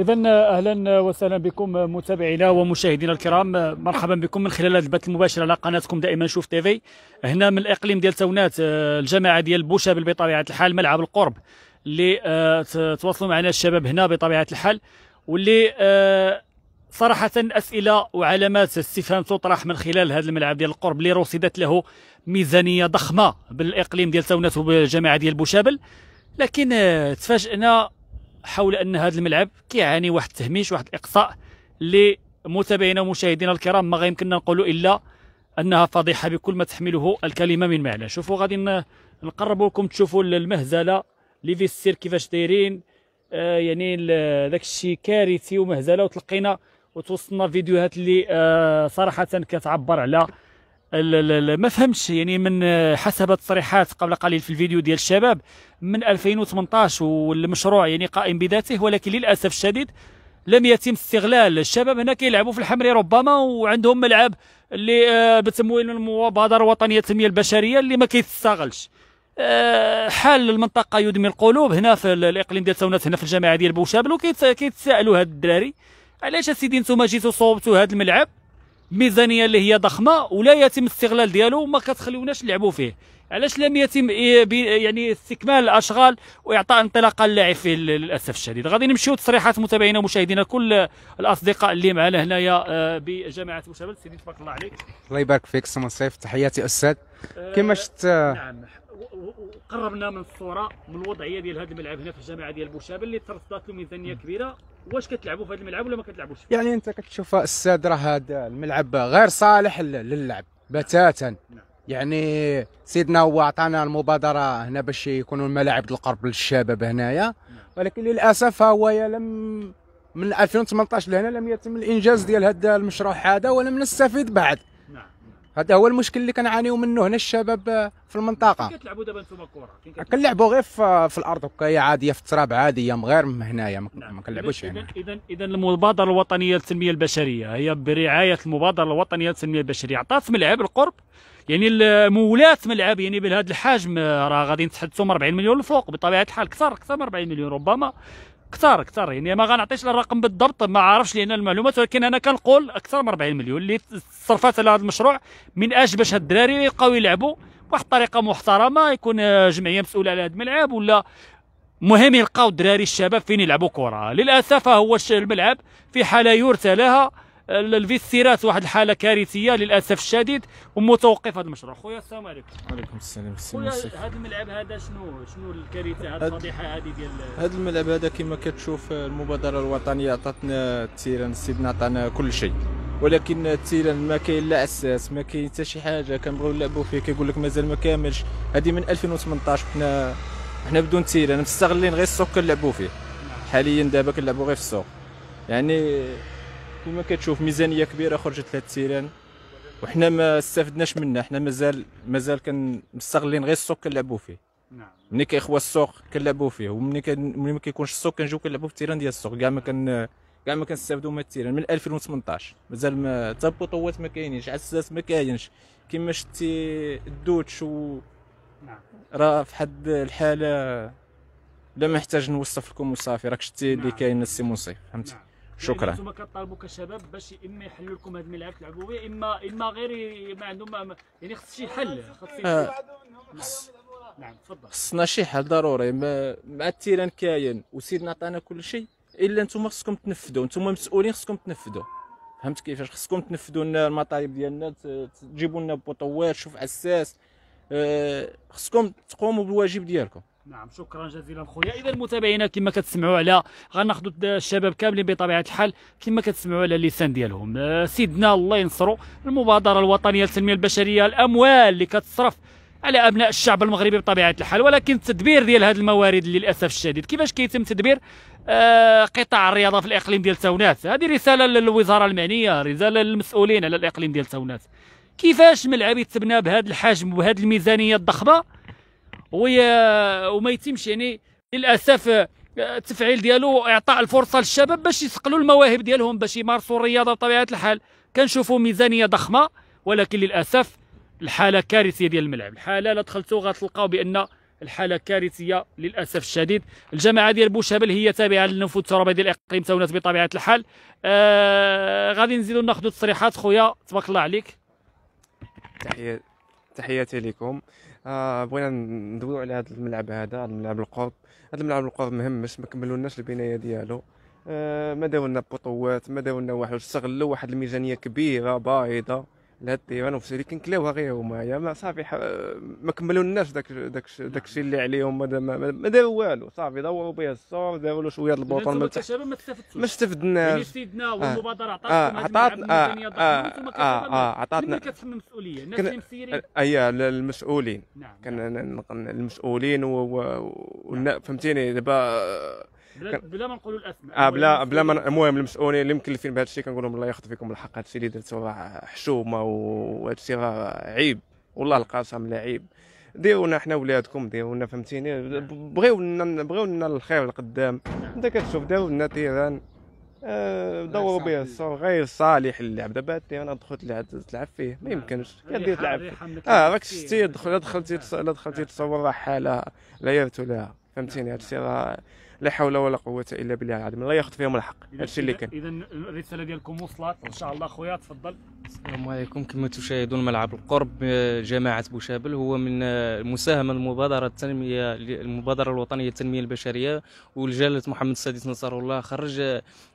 إذا أهلا وسهلا بكم متابعينا ومشاهدينا الكرام مرحبا بكم من خلال هذا البث المباشر على قناتكم دائما شوف تيفي هنا من الإقليم ديال تونات آه، الجماعة ديال بوشابل بطبيعة الحال ملعب القرب اللي آه، تواصلوا معنا الشباب هنا بطبيعة الحال واللي آه، صراحة أسئلة وعلامات استفهام تطرح من خلال هذا الملعب ديال القرب اللي رصدت له ميزانية ضخمة بالإقليم ديال تونات وبالجماعة ديال بوشابل لكن تفاجئنا حول ان هذا الملعب كيعاني واحد التهميش واحد الاقصاء لمتابعينا ومشاهدينا الكرام ما غيمكننا نقولوا الا انها فضيحه بكل ما تحمله الكلمه من معنى شوفوا غادي نقربوا لكم تشوفوا المهزله لي في السير كيفاش دايرين آه يعني داك الشيء كارثي ومهزله وتلقينا وتوصلنا فيديوهات اللي آه صراحه كتعبر على ما فهمتش يعني من حسب التصريحات قبل قليل في الفيديو ديال الشباب من 2018 والمشروع يعني قائم بذاته ولكن للاسف الشديد لم يتم استغلال الشباب هنا كيلعبوا في الحمري ربما وعندهم ملعب اللي آه، بتمويل من المبادره الوطنيه التنميه البشريه اللي ما كيتستغلش آه، حال المنطقه يدمي القلوب هنا في الاقليم ديال تاونات هنا في الجامعه ديال بوشابل وكيتسائلوا هاد الدراري علاش اسيدي نتوما جيتوا صوبتوا هاد الملعب ميزانيه اللي هي ضخمه ولا يتم الاستغلال ديالو وما كتخليوناش نلعبوا فيه علاش لم يتم يعني استكمال الاشغال واعطاء انطلاقه للاعب فيه للاسف الشديد غادي نمشيو تصريحات متابعينا ومشاهدينا كل الاصدقاء اللي معنا هنايا آه، بجامعه بوشابل سيدي تبارك الله عليك الله يبارك فيك سمو صيف تحياتي استاذ آه، كما شفت نعم قربنا من الصوره من الوضعيه ديال هذا الملعب هنا في الجامعه ديال بوشابه اللي ترصدات له ميزانيه كبيره واش كتلعبوا في هذا الملعب ولا ما كتلعبوش يعني انت كتشوف استاذ راه هذا الملعب غير صالح للعب بتاتا نعم. يعني سيدنا هو عطانا المبادره هنا باش يكونوا الملاعب القرب للشباب هنايا نعم. ولكن للاسف هو لم من 2018 لهنا لم يتم الانجاز ديال هذا المشروع هذا ولم نستفيد بعد هذا هو المشكل اللي كنعانيو منه هنا الشباب في المنطقه كتلعبوا دابا نتوما الكره كنلعبوا غير في, في الارض هكايا عاديه في التراب عاديه غير من هنايا ما نعم. كنلعبوش هنا اذا اذا المبادره الوطنيه للتنميه البشريه هي برعايه المبادره الوطنيه للتنميه البشريه عطات ملعب القرب يعني مولات ملعب يعني بهذا الحجم راه غادي نتحدثوا 40 مليون لفوق بطبيعه الحال اكثر اكثر من 40 مليون ربما كثار كثار يعني ما غنعطيش الرقم بالضبط ما عارفش لان المعلومات ولكن انا كنقول اكثر من 40 مليون اللي صرفات على هذا المشروع من اجل باش هاد الدراري يبقاو يلعبوا بواحد الطريقه محترمه يكون جمعيه مسؤوله على هاد الملعب ولا مهم يلقاو الدراري الشباب فين يلعبوا كره للاسف هو الملعب في حاله يرثى لها الفيسيرات واحد الحاله كارثيه للاسف الشديد ومتوقف هذا المشروع خويا السلام عليكم وعليكم السلام خويا هذا الملعب هذا شنو شنو الكارثه هذه الفضيحه هذه ديال هذا الملعب هذا كما كتشوف المبادره الوطنيه عطاتنا التيران سيدنا عطانا كل شيء ولكن التيران ما كاين لا اساس ما كاين حتى شي حاجه كنبغيو نلعبوا فيه كيقول لك مازال ما كاملش هذه من 2018 حنا حنا بدون تيران مستغلين غير السوق كنلعبوا فيه نعم. حاليا دابا كنلعبوا غير في السوق يعني كما كتشوف ميزانيه كبيره خرجت لهاد التيران وحنا ما استفدناش منها حنا مازال مازال كنستغلين غير السوق كنلعبوا فيه نعم ملي كيخوى السوق كنلعبوا فيه وملي كن... ملي ما كيكونش السوق كنجيو كنلعبوا في التيران ديال السوق كاع ما كن كاع ما كنستافدوا من التيران من 2018 مازال ما حتى البطوات ما كاينينش عساس ما كاينش كما شتي الدوتش و نعم راه في حد الحاله لا محتاج نوصف لكم وصافي راك شتي اللي نعم. كاين السي منصف فهمتي نعم. شكرا انتم كطالبوا كشباب باش اما يحلوا لكم هذا الملعب تلعبوا به اما اما غير ما عندهم يعني خص شي حل خص آه، نعم تفضل خصنا شي حل ضروري مع التيران كاين وسيدنا عطانا كل شيء الا انتم خصكم تنفذوا انتم مسؤولين خصكم تنفذوا فهمت كيفاش خصكم تنفذوا لنا المطالب ديالنا تجيبوا لنا بوطوات شوف عساس آه، خصكم تقوموا بالواجب ديالكم نعم شكرا جزيلا خويا اذا متابعينا كما كتسمعوا على غناخذوا الشباب كاملين بطبيعه الحال كما كتسمعوا على اللسان ديالهم آه، سيدنا الله ينصرو المبادره الوطنيه للتنميه البشريه الاموال اللي كتصرف على ابناء الشعب المغربي بطبيعه الحال ولكن التدبير ديال هذه الموارد للاسف الشديد كيفاش كيتم تدبير آه، قطاع الرياضه في الاقليم ديال تاونات هذه رساله للوزاره المعنيه رساله للمسؤولين على الاقليم ديال تاونات كيفاش ملعب يتبنى بهذا الحجم وبهذه الميزانيه الضخمه وما يتمش يعني للاسف آه، التفعيل ديالو اعطاء الفرصه للشباب باش يسقلوا المواهب ديالهم باش يمارسوا الرياضه بطبيعه الحال كنشوفوا ميزانيه ضخمه ولكن للاسف الحاله كارثيه ديال الملعب الحاله لا دخلتوا غتلقاو بان الحاله كارثيه للاسف الشديد الجماعه ديال بوشبل هي تابعه للنفوذ الترابي ديال الاقليم تونس بطبيعه الحال آه غادي نزيدو ناخذوا تصريحات خويا تبارك الله عليك تحيه تحياتي لكم آه، بغينا ندويو على هذا الملعب هذا الملعب القرب هذا الملعب القرب مهم باش ما كملولناش البنايه ديالو آه ما داولنا بطوات ما داولنا واحد استغلوا واحد الميزانيه كبيره بايضه لهاد التيران وفسيريكن كلاوها غير هما يا ما صافي ما كملوا الناس داك داك داكشي اللي عليهم ما ما داروا والو صافي دوروا بها الصور داروا له شويه البوطون ما استفدناش ما استفدتوش ما استفدناش يعني استفدنا آه. والمبادره عطاتنا آه، عطاتنا آه،, اه اه عطاتنا كتحمل المسؤوليه الناس اللي مسيرين اي المسؤولين نعم, نعم. المسؤولين نعم. فهمتيني دابا بلا بلا ما نقولوا الاسماء اه بلا بلا ما المهم المسؤولين اللي مكلفين بهذا الشيء كنقول لهم الله ياخذ فيكم الحق هذا الشيء اللي درتوا راه حشومه وهذا الشيء راه عيب والله القاسم لا عيب ديرونا حنا ولادكم ديرونا فهمتيني بغيو لنا بغيو لنا الخير لقدام انت كتشوف داروا لنا تيران آه، دوروا به الصور غير صالح اللعب دابا التيران دخلت تلعب تلعب فيه ما يمكنش كدير تلعب اه راك شتي دخلتي دخلتي تصور راه حاله لا يرثو لها فهمتيني هادشي راه لا حول ولا قوه الا بالله العظيم الله ياخذ فيهم الحق هادشي اللي كان اذا الرساله ديالكم وصلت ان شاء الله خويا تفضل السلام عليكم كما تشاهدون ملعب القرب جماعه بوشابل هو من المساهمه المبادره التنميه المبادره الوطنيه للتنميه البشريه ولجلاله محمد السادس نصر الله خرج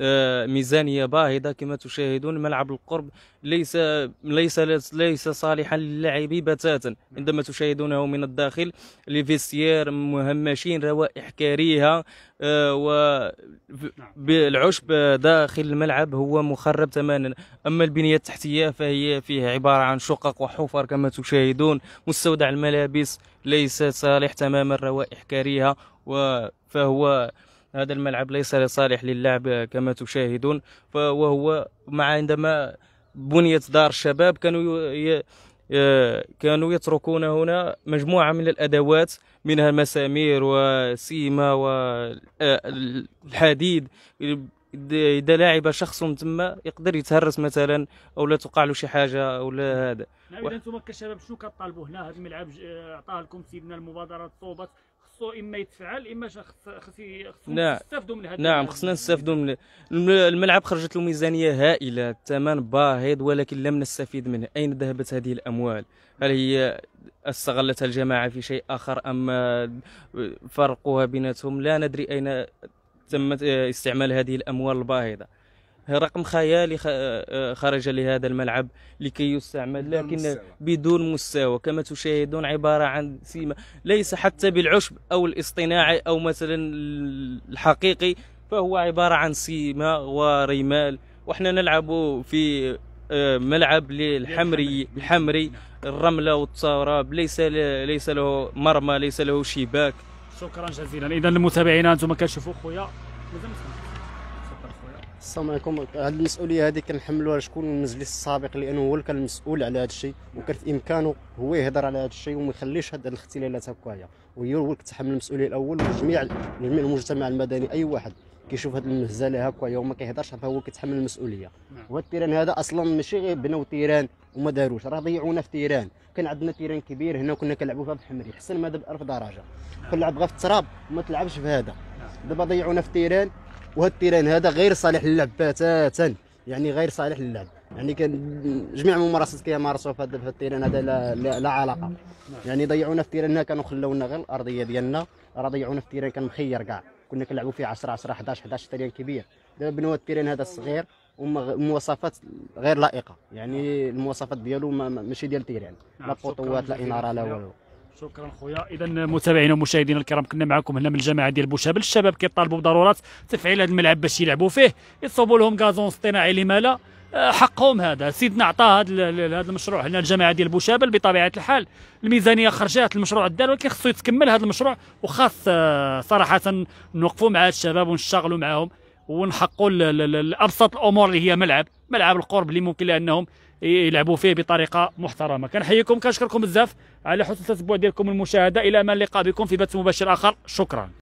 آه، ميزانيه باهظه كما تشاهدون ملعب القرب ليس ليس ليس صالحا للعب بتاتا عندما تشاهدونه من الداخل لفيسيير مهمشين روائح كريهه آه، و نعم. بالعشب داخل الملعب هو مخرب تماما أما البنية التحتية فهي فيها عبارة عن شقق وحفر كما تشاهدون مستودع الملابس ليس صالح تماما روائح كريهة فهو هذا الملعب ليس صالح للعب كما تشاهدون فهو مع عندما بنيت دار الشباب كانوا آه، كانوا يتركون هنا مجموعة من الأدوات منها المسامير وسيمة والحديد إذا لاعب شخص تما يقدر يتهرس مثلا أو لا تقع له شي حاجة أو لا هذا نعم إذا أنتم كشباب شو كطالبوا هنا هذا الملعب آه، عطاه لكم سيدنا المبادرة صوبت خصو اما يتفعل اما خصو نستافدوا نعم. من هذا نعم خصنا نستافدوا من الملعب خرجت له ميزانيه هائله الثمن باهظ ولكن لم نستفيد منه اين ذهبت هذه الاموال هل هي استغلتها الجماعه في شيء اخر ام فرقوها بيناتهم لا ندري اين تم استعمال هذه الاموال الباهظه رقم خيالي آه، آه، خرج لهذا الملعب لكي يستعمل لكن بدون مستوى كما تشاهدون عبارة عن سيما ليس حتى بالعشب أو الاصطناعي أو مثلا الحقيقي فهو عبارة عن سيما ورمال وإحنا نلعب في آه، ملعب للحمري الحمري نعم. الرمله والتراب ليس ليس له مرمى ليس له شباك شكرا جزيلا اذا المتابعين انتم كتشوفوا خويا مازال السلام عليكم هذه المسؤوليه هذه كنحملوها شكون المجلس السابق لانه هو اللي كان المسؤول على هذا الشيء وكان في امكانه هو يهضر على هذا الشيء وما يخليش هاد الاختلالات هكايا هو اللي كتحمل المسؤوليه الاول وجميع جميع المجتمع المدني اي واحد كيشوف هاد المهزله هكايا وما كيهضرش فهو كيتحمل المسؤوليه نعم. وهاد التيران هذا اصلا ماشي غير بناو تيران وما داروش راه ضيعونا في تيران كان عندنا تيران كبير هنا وكنا كنلعبوا فيها بالحمري حسن ما دابا 1000 درجه كنلعب غير في التراب وما تلعبش في هذا نعم. دابا ضيعونا في تيران وهذا التيران هذا غير صالح للعب بتاتا يعني غير صالح للعب يعني كان جميع الممارسات كيمارسوها في هذا التيران هذا لا, لا, لا علاقه يعني ضيعونا في تيراننا كانوا خلونا غير الارضيه ديالنا راه ضيعونا في التيران كان مخير كاع كنا كنلعبوا فيه 10 10 11 11 تيران كبير دابا بنوا التيران هذا الصغير ومواصفات غير لائقه يعني المواصفات ديالو ماشي ديال التيران لا بوطوات نعم، لا اناره لا والو شكرا خويا اذا متابعينا ومشاهدينا الكرام كنا معكم هنا من الجماعه ديال بوشابل الشباب كيطالبوا بضروره تفعيل هذا الملعب باش يلعبوا فيه يصوبوا لهم غازون اصطناعي لما لا آه، حقهم هذا سيدنا عطى هذا المشروع هنا الجماعه ديال بوشابل بطبيعه الحال الميزانيه خرجات المشروع دار ولكن خصو يتكمل هذا المشروع وخاص آه، صراحه نوقفوا مع الشباب ونشتغلوا معاهم ونحقوا ابسط الامور اللي هي ملعب ملعب القرب اللي ممكن لانهم يلعبوا فيه بطريقه محترمه كنحييكم كنشكركم بزاف على حسن التتبع ديالكم المشاهده الى ما اللقاء بكم في بث مباشر اخر شكرا